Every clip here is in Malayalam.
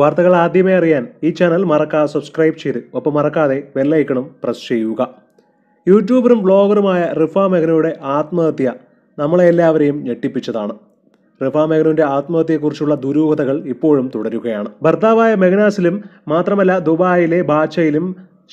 വാർത്തകൾ ആദ്യമേ അറിയാൻ ഈ ചാനൽ മറക്കാതെ സബ്സ്ക്രൈബ് ചെയ്ത് ഒപ്പം മറക്കാതെ ബെല്ലൈക്കണം പ്രസ് ചെയ്യുക യൂട്യൂബറും ബ്ലോഗറുമായ റിഫ മെഗ്നയുടെ ആത്മഹത്യ നമ്മളെല്ലാവരെയും ഞെട്ടിപ്പിച്ചതാണ് റിഫ മെഹ്നുവിന്റെ ആത്മഹത്യയെക്കുറിച്ചുള്ള ദുരൂഹതകൾ ഇപ്പോഴും തുടരുകയാണ് ഭർത്താവായ മെഗ്നാസിലും മാത്രമല്ല ദുബായിലെ ബാച്ചയിലും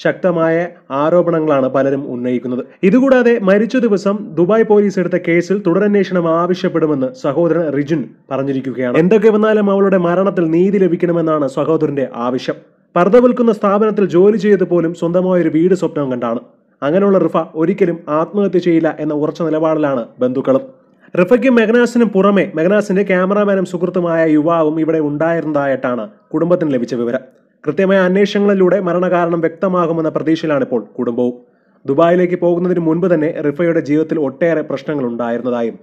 ശക്തമായ ആരോപണങ്ങളാണ് പലരും ഉന്നയിക്കുന്നത് ഇതുകൂടാതെ മരിച്ച ദിവസം ദുബായ് പോലീസ് എടുത്ത കേസിൽ തുടരന്വേഷണം ആവശ്യപ്പെടുമെന്ന് സഹോദരൻ റിജുൻ പറഞ്ഞിരിക്കുകയാണ് എന്തൊക്കെ വന്നാലും അവളുടെ മരണത്തിൽ നീതി ലഭിക്കണമെന്നാണ് സഹോദരന്റെ ആവശ്യം പർദ്ദ വിൽക്കുന്ന സ്ഥാപനത്തിൽ ജോലി ചെയ്ത് പോലും ഒരു വീട് സ്വപ്നം കണ്ടാണ് അങ്ങനെയുള്ള റിഫ ഒരിക്കലും ആത്മഹത്യ ചെയ്യില്ല എന്ന ഉറച്ച നിലപാടിലാണ് ബന്ധുക്കളും റിഫയ്ക്കും മെഗനാസിനും പുറമെ മെഗനാസിന്റെ ക്യാമറാമാനും സുഹൃത്തുമായ യുവാവും ഇവിടെ ഉണ്ടായിരുന്നതായിട്ടാണ് കുടുംബത്തിന് ലഭിച്ച വിവരം കൃത്യമായ അന്വേഷണങ്ങളിലൂടെ മരണകാരണം വ്യക്തമാകുമെന്ന ഇപ്പോൾ കുടുംബവും ദുബായിലേക്ക് പോകുന്നതിന് മുൻപ് തന്നെ റിഫയുടെ ജീവിതത്തിൽ ഒട്ടേറെ പ്രശ്നങ്ങൾ ഉണ്ടായിരുന്നതായും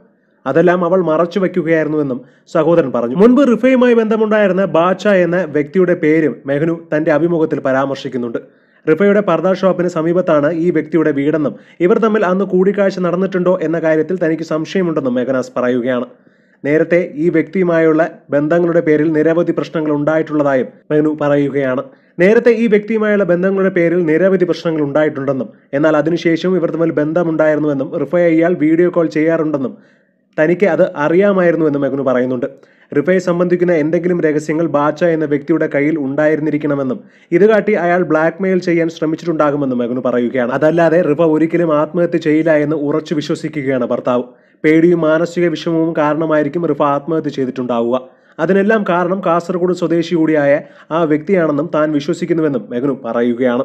അതെല്ലാം അവൾ മറച്ചു വയ്ക്കുകയായിരുന്നുവെന്നും സഹോദരൻ പറഞ്ഞു മുൻപ് റിഫയുമായി ബന്ധമുണ്ടായിരുന്ന ബാച്ച എന്ന വ്യക്തിയുടെ പേരും മെഹ്നു തന്റെ അഭിമുഖത്തിൽ പരാമർശിക്കുന്നുണ്ട് റിഫയുടെ പർദ ഷോപ്പിന് സമീപത്താണ് ഈ വ്യക്തിയുടെ വീടെന്നും ഇവർ തമ്മിൽ അന്ന് കൂടിക്കാഴ്ച നടന്നിട്ടുണ്ടോ എന്ന കാര്യത്തിൽ തനിക്ക് സംശയമുണ്ടെന്നും മെഹനാസ് പറയുകയാണ് നേരത്തെ ഈ വ്യക്തിയുമായുള്ള ബന്ധങ്ങളുടെ പേരിൽ നിരവധി പ്രശ്നങ്ങൾ ഉണ്ടായിട്ടുള്ളതായും മെനു പറയുകയാണ് നേരത്തെ ഈ വ്യക്തിയുമായുള്ള ബന്ധങ്ങളുടെ പേരിൽ നിരവധി പ്രശ്നങ്ങൾ ഉണ്ടായിട്ടുണ്ടെന്നും എന്നാൽ അതിനുശേഷം ഇവർ തമ്മിൽ ബന്ധമുണ്ടായിരുന്നുവെന്നും റിഫയ ഇയാൾ വീഡിയോ കോൾ ചെയ്യാറുണ്ടെന്നും തനിക്ക് അത് അറിയാമായിരുന്നു എന്ന് മെഗുന് പറയുന്നുണ്ട് റിഫയെ സംബന്ധിക്കുന്ന എന്തെങ്കിലും രഹസ്യങ്ങൾ ബാച്ച എന്ന വ്യക്തിയുടെ കയ്യിൽ ഉണ്ടായിരുന്നിരിക്കണമെന്നും ഇത് കാട്ടി അയാൾ ബ്ലാക്ക്മെയിൽ ചെയ്യാൻ ശ്രമിച്ചിട്ടുണ്ടാകുമെന്നും മെഗുന് പറയുകയാണ് അതല്ലാതെ റിഫ ഒരിക്കലും ആത്മഹത്യ ചെയ്യില്ല എന്ന് ഉറച്ചു വിശ്വസിക്കുകയാണ് ഭർത്താവ് പേടിയും മാനസിക വിഷമവും കാരണമായിരിക്കും റിഫ ആത്മഹത്യ ചെയ്തിട്ടുണ്ടാവുക അതിനെല്ലാം കാരണം കാസർഗോഡ് സ്വദേശി കൂടിയായ ആ വ്യക്തിയാണെന്നും താൻ വിശ്വസിക്കുന്നുവെന്നും മെഗുനും പറയുകയാണ്